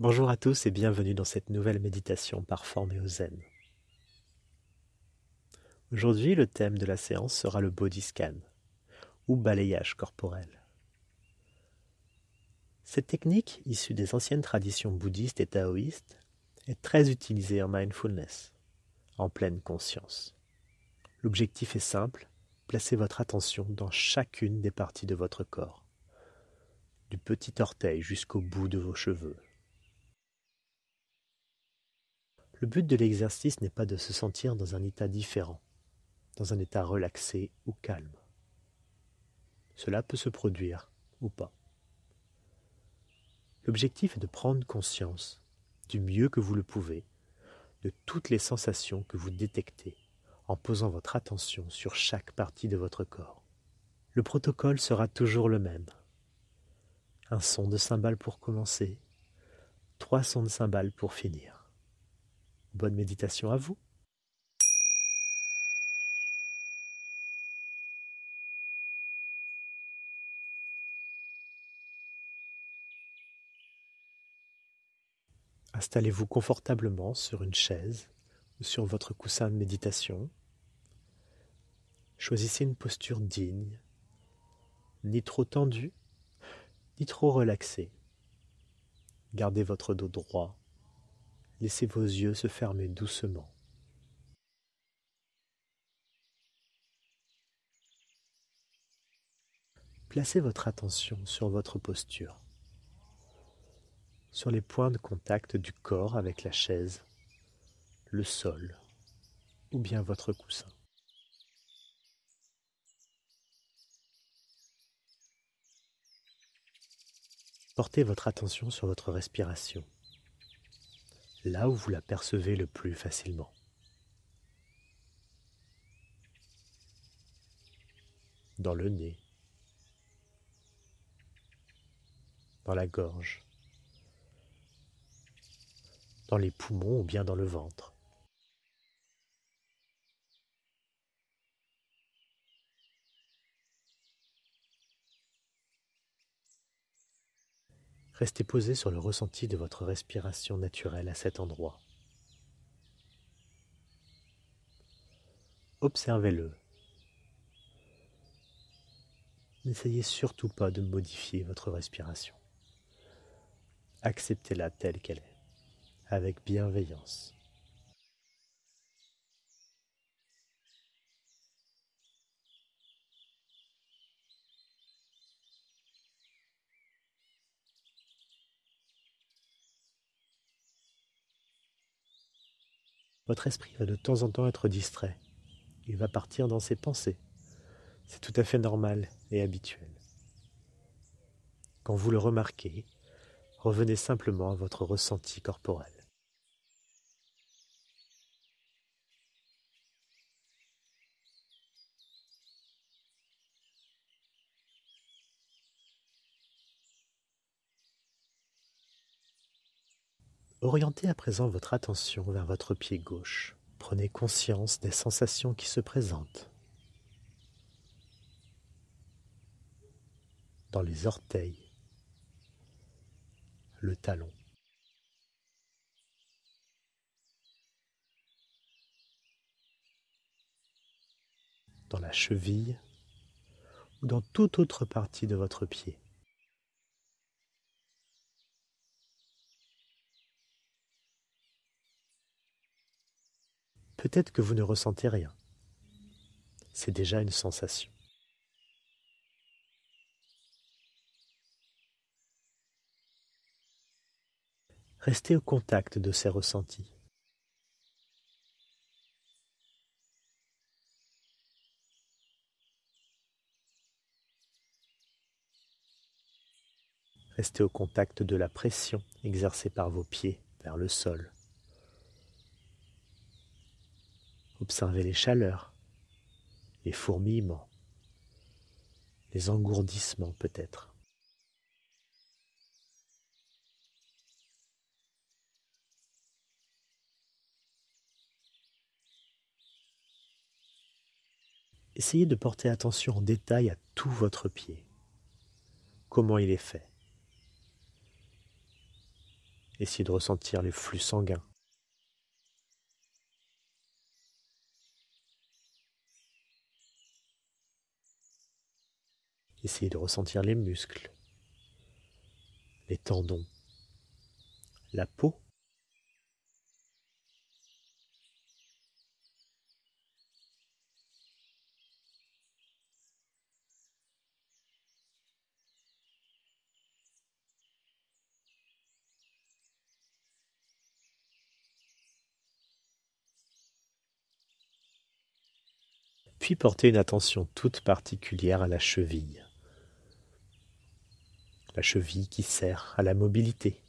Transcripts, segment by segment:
Bonjour à tous et bienvenue dans cette nouvelle méditation par et au Zen. Aujourd'hui, le thème de la séance sera le body scan ou balayage corporel. Cette technique, issue des anciennes traditions bouddhistes et taoïstes, est très utilisée en mindfulness, en pleine conscience. L'objectif est simple, placez votre attention dans chacune des parties de votre corps, du petit orteil jusqu'au bout de vos cheveux Le but de l'exercice n'est pas de se sentir dans un état différent, dans un état relaxé ou calme. Cela peut se produire ou pas. L'objectif est de prendre conscience, du mieux que vous le pouvez, de toutes les sensations que vous détectez en posant votre attention sur chaque partie de votre corps. Le protocole sera toujours le même. Un son de cymbale pour commencer, trois sons de cymbale pour finir. Bonne méditation à vous. Installez-vous confortablement sur une chaise ou sur votre coussin de méditation. Choisissez une posture digne, ni trop tendue, ni trop relaxée. Gardez votre dos droit, laissez vos yeux se fermer doucement. Placez votre attention sur votre posture, sur les points de contact du corps avec la chaise, le sol ou bien votre coussin. Portez votre attention sur votre respiration là où vous la percevez le plus facilement. Dans le nez, dans la gorge, dans les poumons ou bien dans le ventre. Restez posé sur le ressenti de votre respiration naturelle à cet endroit. Observez-le. N'essayez surtout pas de modifier votre respiration. Acceptez-la telle qu'elle est, avec bienveillance. votre esprit va de temps en temps être distrait. Il va partir dans ses pensées. C'est tout à fait normal et habituel. Quand vous le remarquez, revenez simplement à votre ressenti corporel. Orientez à présent votre attention vers votre pied gauche. Prenez conscience des sensations qui se présentent. Dans les orteils, le talon. Dans la cheville ou dans toute autre partie de votre pied. peut-être que vous ne ressentez rien. C'est déjà une sensation. Restez au contact de ces ressentis. Restez au contact de la pression exercée par vos pieds vers le sol. Observez les chaleurs, les fourmillements, les engourdissements peut-être. Essayez de porter attention en détail à tout votre pied, comment il est fait. Essayez de ressentir les flux sanguins, Essayez de ressentir les muscles, les tendons, la peau. Puis portez une attention toute particulière à la cheville la cheville qui sert à la mobilité,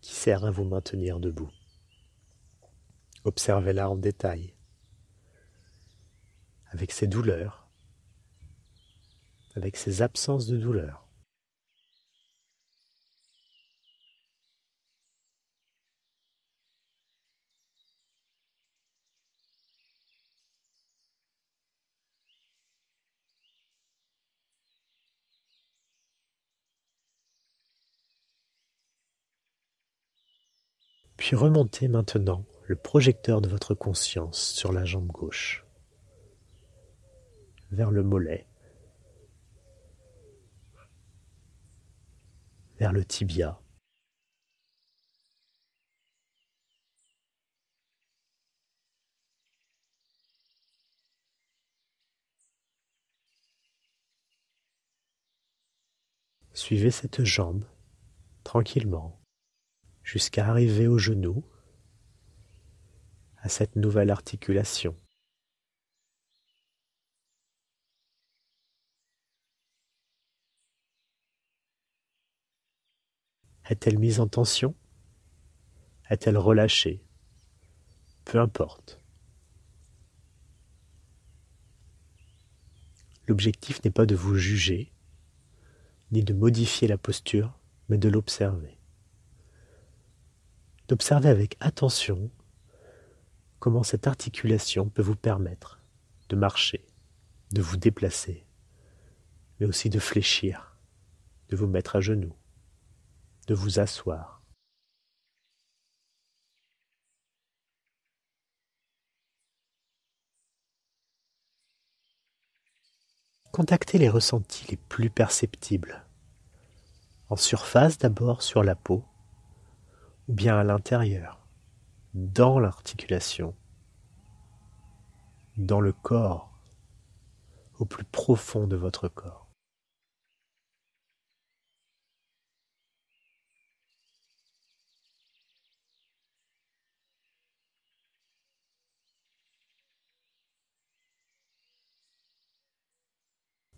qui sert à vous maintenir debout. Observez-la en détail, avec ses douleurs, avec ses absences de douleurs, Puis remontez maintenant le projecteur de votre conscience sur la jambe gauche, vers le mollet, vers le tibia. Suivez cette jambe tranquillement jusqu'à arriver au genou, à cette nouvelle articulation. Est-elle mise en tension Est-elle relâchée Peu importe. L'objectif n'est pas de vous juger, ni de modifier la posture, mais de l'observer d'observer avec attention comment cette articulation peut vous permettre de marcher, de vous déplacer, mais aussi de fléchir, de vous mettre à genoux, de vous asseoir. contactez les ressentis les plus perceptibles. En surface d'abord sur la peau, bien à l'intérieur, dans l'articulation, dans le corps, au plus profond de votre corps.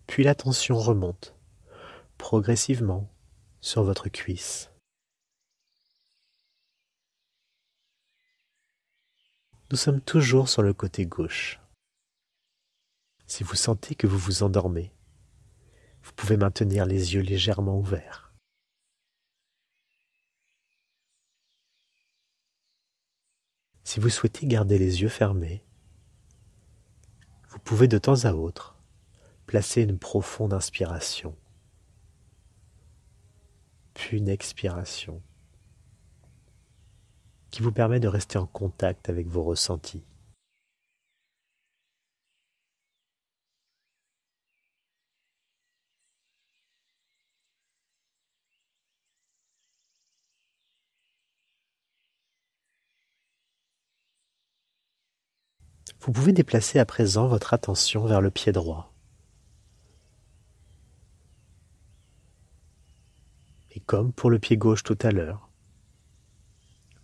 Puis la tension remonte progressivement sur votre cuisse. nous sommes toujours sur le côté gauche. Si vous sentez que vous vous endormez, vous pouvez maintenir les yeux légèrement ouverts. Si vous souhaitez garder les yeux fermés, vous pouvez de temps à autre placer une profonde inspiration, puis une expiration qui vous permet de rester en contact avec vos ressentis. Vous pouvez déplacer à présent votre attention vers le pied droit. Et comme pour le pied gauche tout à l'heure,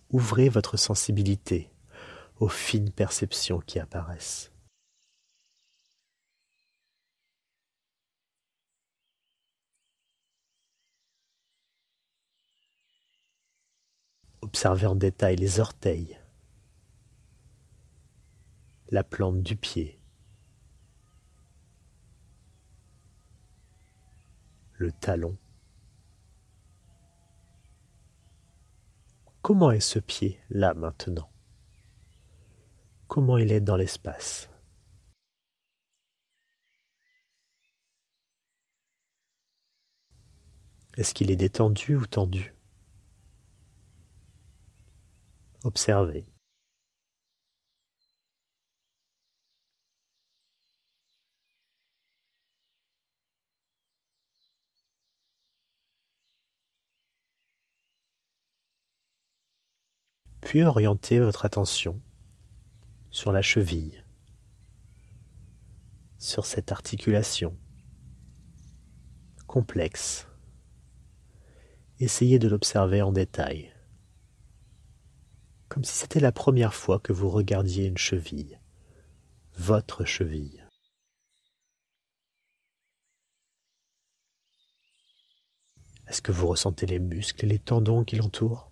ouvrez votre sensibilité aux fines perceptions qui apparaissent. Observez en détail les orteils, la plante du pied, le talon, Comment est ce pied, là maintenant Comment il est dans l'espace Est-ce qu'il est détendu ou tendu Observez. puis orientez votre attention sur la cheville, sur cette articulation complexe. Essayez de l'observer en détail, comme si c'était la première fois que vous regardiez une cheville, votre cheville. Est-ce que vous ressentez les muscles et les tendons qui l'entourent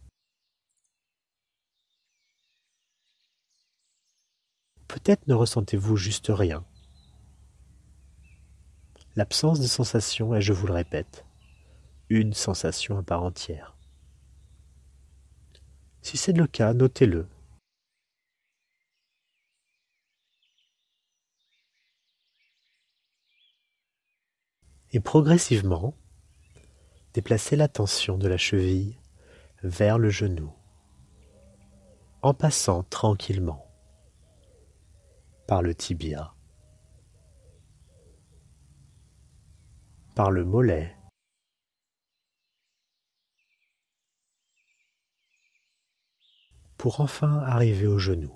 Peut-être ne ressentez-vous juste rien. L'absence de sensation est, je vous le répète, une sensation à part entière. Si c'est le cas, notez-le et progressivement, déplacez l'attention de la cheville vers le genou, en passant tranquillement par le tibia, par le mollet, pour enfin arriver au genou.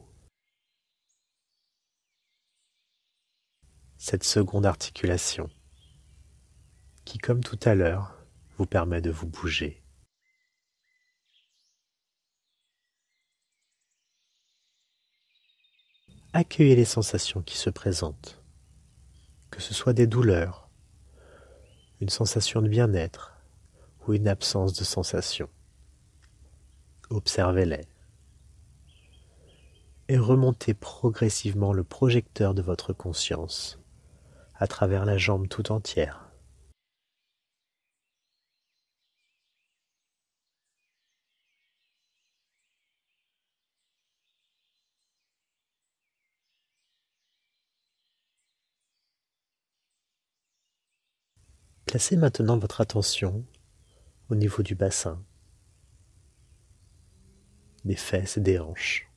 Cette seconde articulation qui, comme tout à l'heure, vous permet de vous bouger. accueillez les sensations qui se présentent, que ce soit des douleurs, une sensation de bien-être ou une absence de sensation. Observez-les et remontez progressivement le projecteur de votre conscience à travers la jambe tout entière. Placez maintenant votre attention au niveau du bassin, des fesses et des hanches,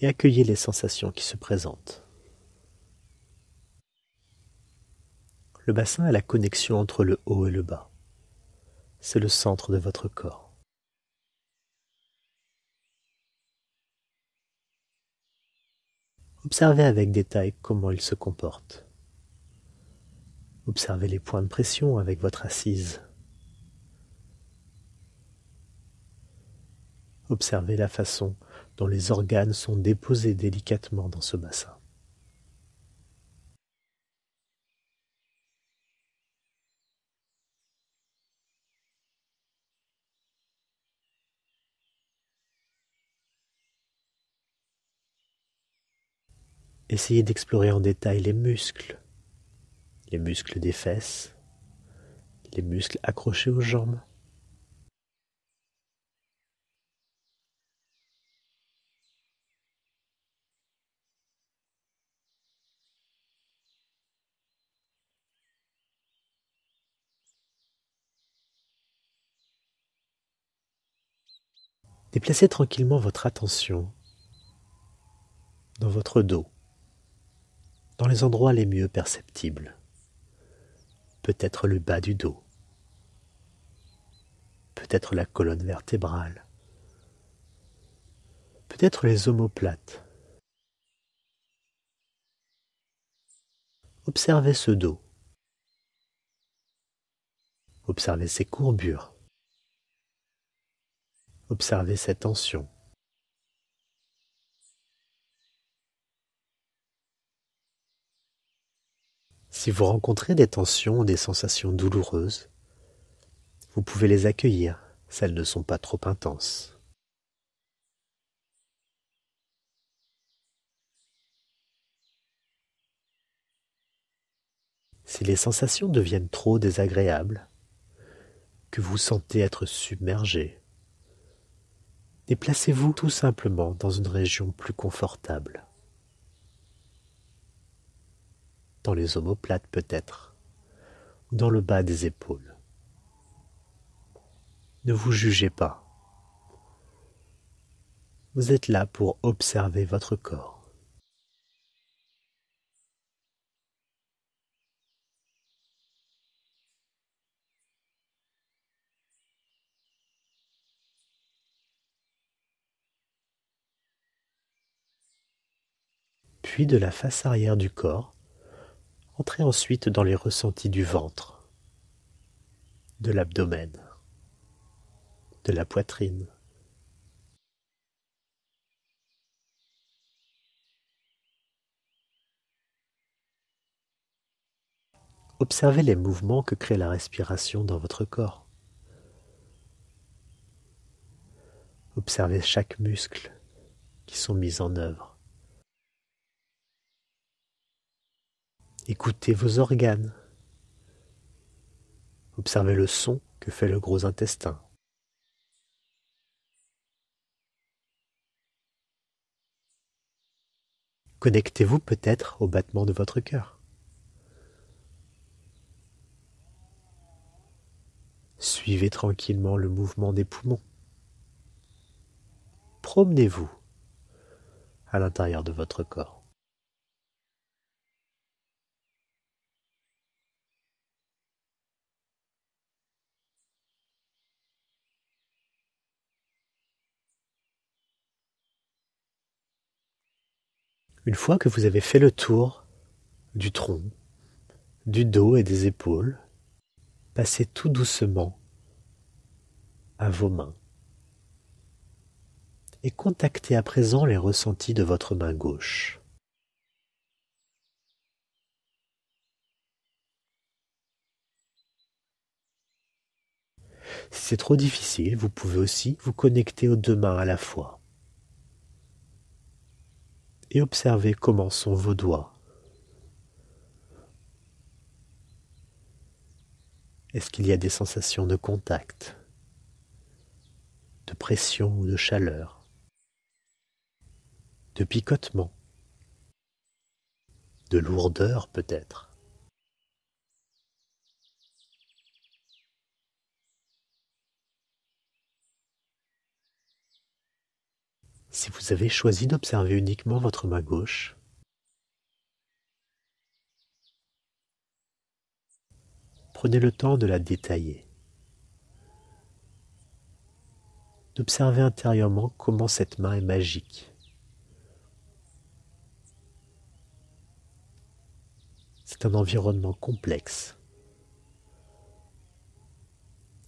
et accueillez les sensations qui se présentent. Le bassin a la connexion entre le haut et le bas. C'est le centre de votre corps. Observez avec détail comment il se comporte. Observez les points de pression avec votre assise. Observez la façon dont les organes sont déposés délicatement dans ce bassin. Essayez d'explorer en détail les muscles, les muscles des fesses, les muscles accrochés aux jambes. Déplacez tranquillement votre attention dans votre dos, dans les endroits les mieux perceptibles peut-être le bas du dos, peut-être la colonne vertébrale, peut-être les omoplates. Observez ce dos. Observez ses courbures. Observez cette tension. Si vous rencontrez des tensions ou des sensations douloureuses, vous pouvez les accueillir, elles ne sont pas trop intenses. Si les sensations deviennent trop désagréables, que vous sentez être submergé, déplacez-vous tout simplement dans une région plus confortable. dans les omoplates peut-être, ou dans le bas des épaules. Ne vous jugez pas. Vous êtes là pour observer votre corps. Puis de la face arrière du corps, Entrez ensuite dans les ressentis du ventre, de l'abdomen, de la poitrine. Observez les mouvements que crée la respiration dans votre corps. Observez chaque muscle qui sont mis en œuvre. Écoutez vos organes. Observez le son que fait le gros intestin. Connectez-vous peut-être au battement de votre cœur. Suivez tranquillement le mouvement des poumons. Promenez-vous à l'intérieur de votre corps. Une fois que vous avez fait le tour du tronc, du dos et des épaules, passez tout doucement à vos mains et contactez à présent les ressentis de votre main gauche. Si c'est trop difficile, vous pouvez aussi vous connecter aux deux mains à la fois et observez comment sont vos doigts. Est-ce qu'il y a des sensations de contact, de pression ou de chaleur, de picotement, de lourdeur peut-être si vous avez choisi d'observer uniquement votre main gauche, prenez le temps de la détailler, d'observer intérieurement comment cette main est magique. C'est un environnement complexe.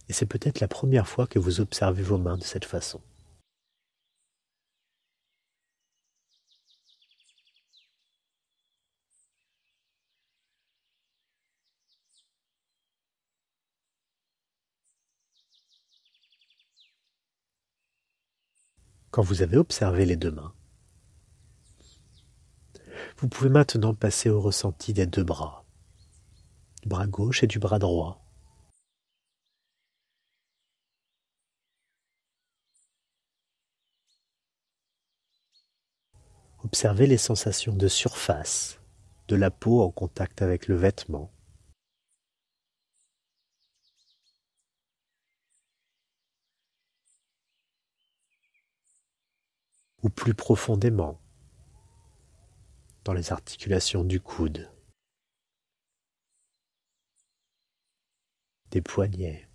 Et c'est peut-être la première fois que vous observez vos mains de cette façon. quand vous avez observé les deux mains. Vous pouvez maintenant passer au ressenti des deux bras, du bras gauche et du bras droit. Observez les sensations de surface de la peau en contact avec le vêtement. ou plus profondément dans les articulations du coude, des poignets,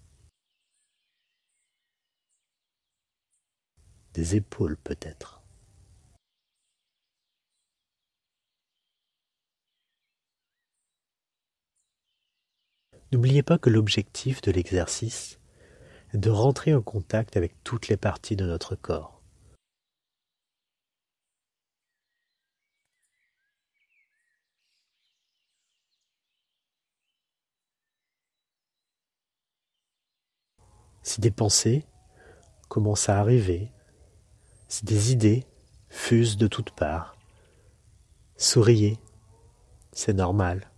des épaules peut-être. N'oubliez pas que l'objectif de l'exercice est de rentrer en contact avec toutes les parties de notre corps. si des pensées commencent à arriver, si des idées fusent de toutes parts. Souriez, c'est normal.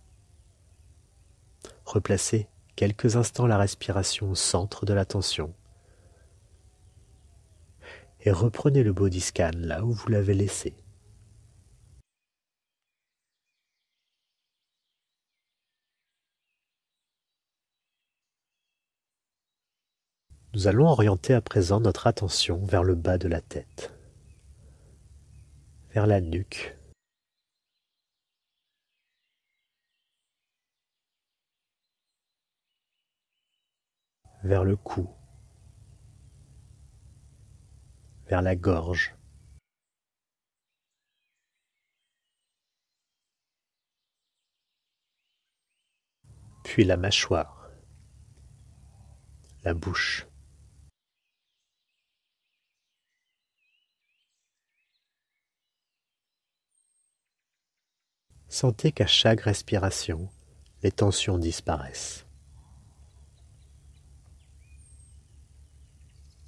Replacez quelques instants la respiration au centre de l'attention. Et reprenez le body scan là où vous l'avez laissé. Nous allons orienter à présent notre attention vers le bas de la tête, vers la nuque, vers le cou, vers la gorge. puis la mâchoire, la bouche. Sentez qu'à chaque respiration, les tensions disparaissent.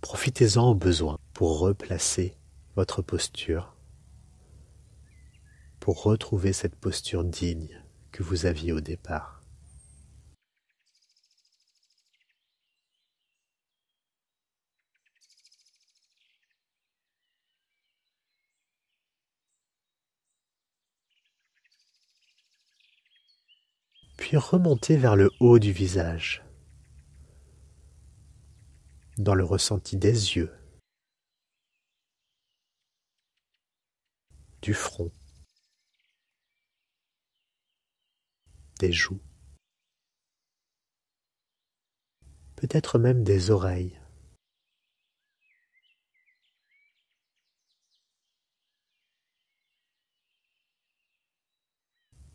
Profitez-en au besoin pour replacer votre posture, pour retrouver cette posture digne que vous aviez au départ. puis remonter vers le haut du visage, dans le ressenti des yeux, du front, des joues, peut-être même des oreilles.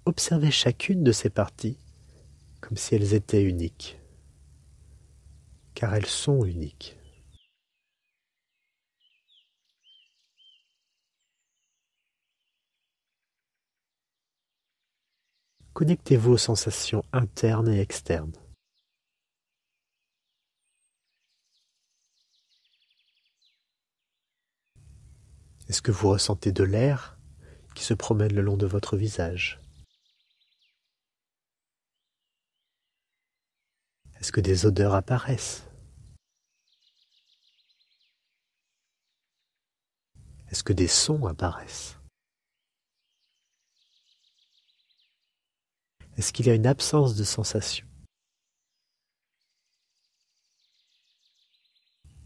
Observez chacune de ces parties comme si elles étaient uniques, car elles sont uniques. Connectez-vous aux sensations internes et externes. Est-ce que vous ressentez de l'air qui se promène le long de votre visage Est-ce que des odeurs apparaissent Est-ce que des sons apparaissent Est-ce qu'il y a une absence de sensation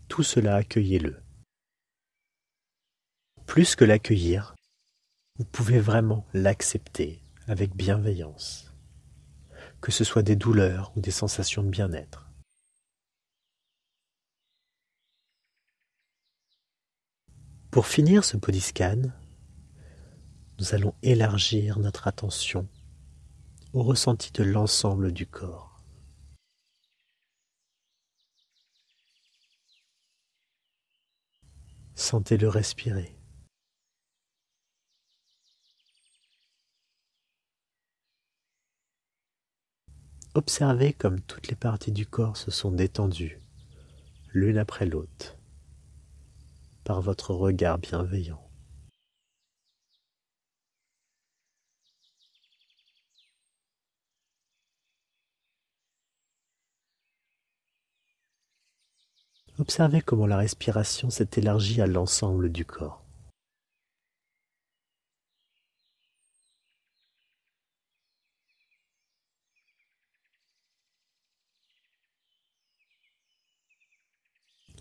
Tout cela, accueillez-le. Plus que l'accueillir, vous pouvez vraiment l'accepter avec bienveillance que ce soit des douleurs ou des sensations de bien-être. Pour finir ce podiscan, nous allons élargir notre attention au ressenti de l'ensemble du corps. Sentez-le respirer. observez comme toutes les parties du corps se sont détendues, l'une après l'autre, par votre regard bienveillant. Observez comment la respiration s'est élargie à l'ensemble du corps.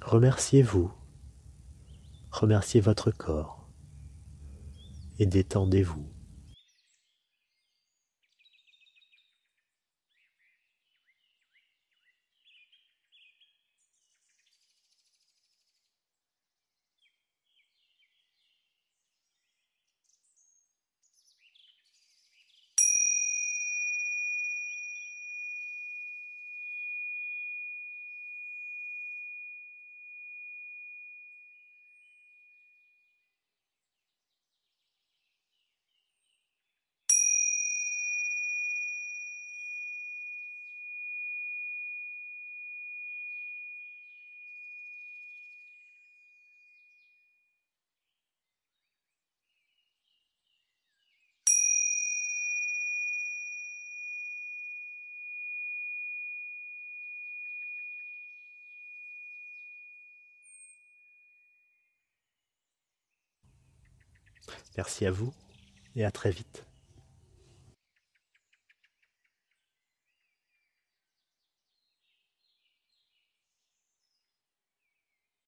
Remerciez-vous, remerciez votre corps et détendez-vous. Merci à vous et à très vite.